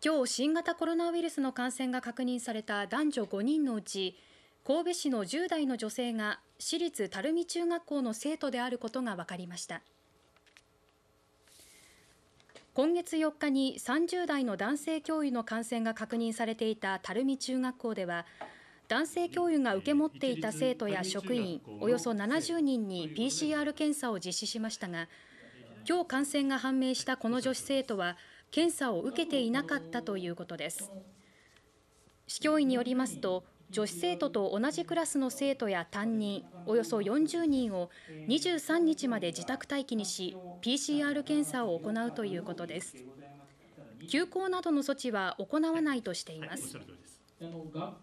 今日新型コロナウイルスの感染が確認された男女5人のうち神戸市の10代の女性が私立垂水中学校の生徒であることが分かりました今月4日に30代の男性教諭の感染が確認されていた垂水中学校では男性教諭が受け持っていた生徒や職員およそ70人に PCR 検査を実施しましたが今日感染が判明したこの女子生徒は検査を受けていなかったということです市教委によりますと女子生徒と同じクラスの生徒や担任およそ40人を23日まで自宅待機にし PCR 検査を行うということです休校などの措置は行わないとしています